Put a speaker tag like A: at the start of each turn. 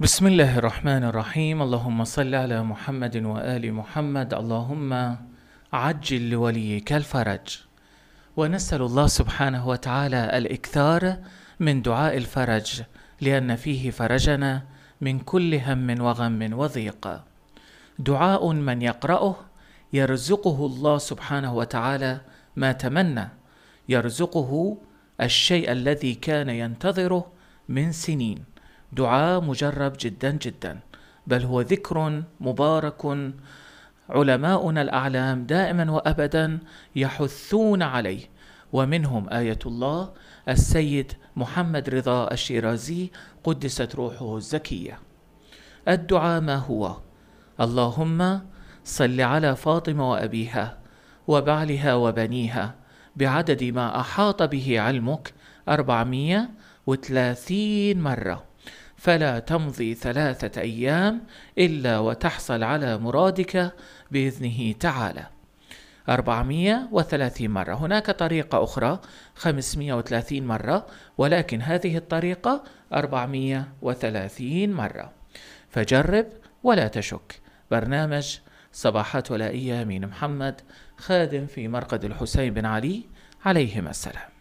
A: بسم الله الرحمن الرحيم اللهم صل على محمد وآل محمد اللهم عجل لوليك الفرج ونسأل الله سبحانه وتعالى الإكثار من دعاء الفرج لأن فيه فرجنا من كل هم وغم وضيق دعاء من يقرأه يرزقه الله سبحانه وتعالى ما تمنى يرزقه الشيء الذي كان ينتظره من سنين دعاء مجرب جدا جدا بل هو ذكر مبارك علماؤنا الاعلام دائما وابدا يحثون عليه ومنهم ايه الله السيد محمد رضا الشيرازي قدست روحه الزكيه الدعاء ما هو اللهم صل على فاطمه وابيها وبعلها وبنيها بعدد ما احاط به علمك 430 مره فلا تمضي ثلاثة أيام إلا وتحصل على مرادك بإذنه تعالى 430 مرة هناك طريقة أخرى 530 مرة ولكن هذه الطريقة 430 مرة فجرب ولا تشك برنامج صباحات ولائية من محمد خادم في مرقد الحسين بن علي عليهما السلام